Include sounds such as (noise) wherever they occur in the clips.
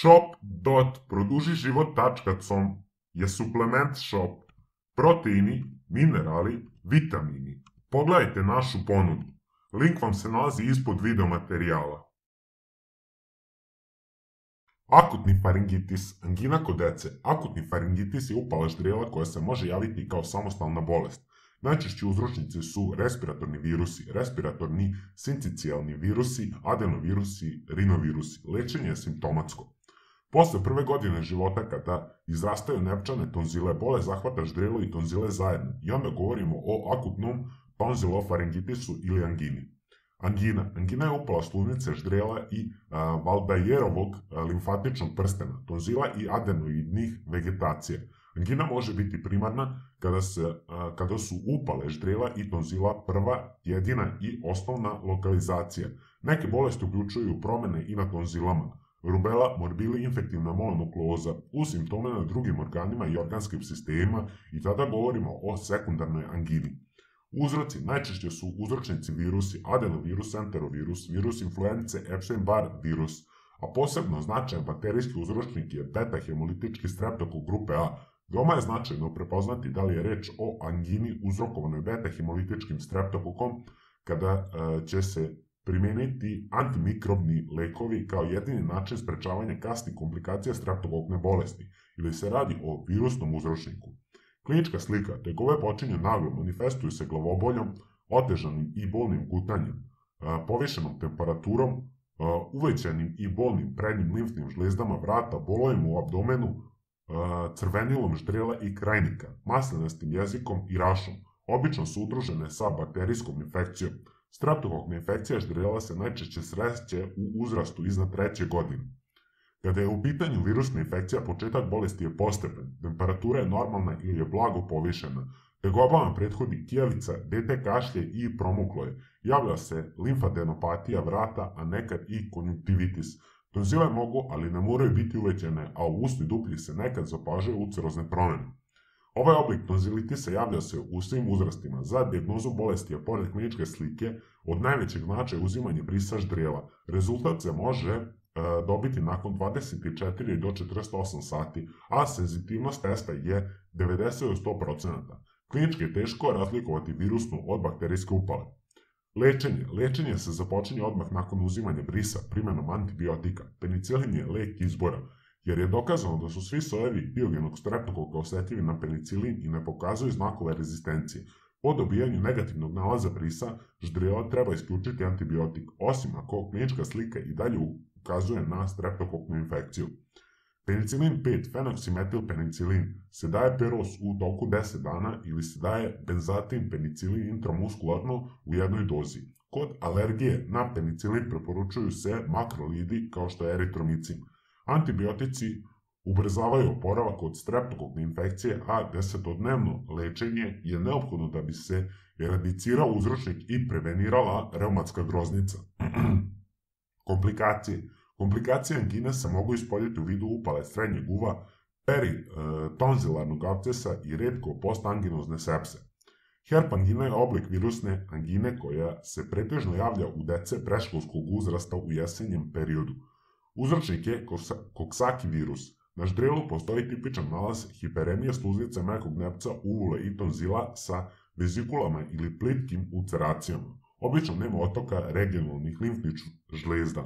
Shop.produžiživot.com je suplement shop. Proteini, minerali, vitamini. Pogledajte našu ponudu. Link vam se nalazi ispod videomaterijala. Akutni faringitis, angina kod dece. Akutni faringitis je upala ždrijela koja se može javiti kao samostalna bolest. Najčešći uzročnici su respiratorni virusi, respiratorni sincicijalni virusi, adenovirusi, rinovirusi. Lečenje je simptomatsko. Posle prve godine života kada izrastaju nepčane tonzile, bole zahvata ždrilo i tonzile zajedno i onda govorimo o akutnom tonzilofaringitisu ili angini. Angina. Angina je upala slunice, ždrela i a, valdajerovog a, limfatičnog prstena, tonzila i adenoidnih vegetacija. Angina može biti primarna kada, se, a, kada su upale ždrela i tonzila prva, jedina i osnovna lokalizacija. Neke bolesti uključuju promene i na tonzilama Rubela morbili infektivna mononukleoza u simptome na drugim organima i organskim sistemima i tada govorimo o sekundarnoj angini. Uzroci najčešće su uzročnici virusi, adenovirus, enterovirus, virus influence, Epstein-Barr virus, a posebno značajan bakterijski uzročnik je beta-hemolitički streptokok grupe A. Veoma je značajno prepoznati da li je reč o angini uzrokovanoj beta-hemolitičkim streptokokom kada e, će se primeniti antimikrobni lekovi kao jedini način sprečavanja kasnih komplikacija streptokokne bolesti ili se radi o virusnom uzročniku. Klinička slika tegove počinju naglo, manifestuju se glavoboljom, otežanim i bolnim gutanjem, povišenom temperaturom, uvećanim i bolnim prednjim limfnim žlizdama vrata, bolojem u abdomenu, crvenilom ždrela i krajnika, maslenastim jezikom i rašom – Obično su udružene sa bakterijskom infekcijom. Streptokokna infekcija ždrela se najčešće sreće u uzrastu iznad treće godine. Kada je u pitanju virusna infekcija, početak bolesti je postepen, temperatura je normalna ili je blago povišena, tegobama prethodi kijavica, dete kašlje i promuklo je. Javlja se limfadenopatija vrata, a nekad i konjunktivitis. Tonzile mogu, ali ne moraju biti uvećene, a u usni duplji se nekad zapažaju ucerozne promene. Ovaj oblik tonzilitisa javlja se u svim uzrastima. Za dijagnozu bolesti je pored kliničke slike od najvećeg značaja uzimanje brisaž dreva. Rezultat se može e, dobiti nakon 24 do 48 sati, a senzitivnost testa je 90 do 100%. Klinički je teško razlikovati virusnu od bakterijske upale. Lečenje. Lečenje se započinje odmah nakon uzimanja brisa, primjenom antibiotika. Penicilin je lek izbora jer je dokazano da su svi sojevi biogenog streptokoka osetljivi na penicilin i ne pokazuju znakove rezistencije. Po dobijanju negativnog nalaza prisa, ždrijela treba isključiti antibiotik, osim ako klinička slika i dalje ukazuje na streptokoknu infekciju. Penicilin 5, fenoksimetil penicilin, se daje peros u toku 10 dana ili se daje benzatin penicilin intramuskularno u jednoj dozi. Kod alergije na penicilin preporučuju se makrolidi kao što je eritromicin. Antibiotici ubrzavaju oporavak od streptokokne infekcije, a desetodnevno lečenje je neophodno da bi se eradicirao uzročnik i prevenirala reumatska groznica. (clears throat) Komplikacije Komplikacije angina se mogu ispoljiti u vidu upale srednjeg uva, peritonzilarnog abcesa i redko postanginozne sepse. Herpangina je oblik virusne angine koja se pretežno javlja u dece preškolskog uzrasta u jesenjem periodu – Uzročnik je koksaki virus. Na ždrelu postoji tipičan nalaz hiperemije sluznice mekog nepca uvule i tonzila sa vezikulama ili plitkim uceracijama. Obično nema otoka regionalnih limfnih žlezda.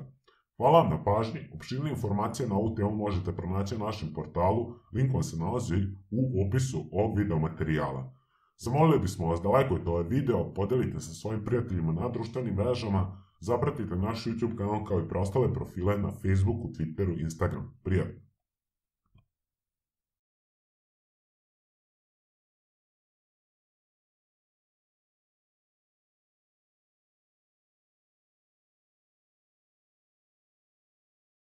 Hvala vam na pažnji. Opširne informacije na ovu temu možete pronaći na našem portalu, link vam se nalazi u opisu ovog videomaterijala. Zamolili bismo vas da lajkujete ovaj video, podelite se svojim prijateljima na društvenim mrežama, Zapratite naš YouTube kanal kao i prostale profile na Facebooku, Twitteru, Instagramu. Prijatno!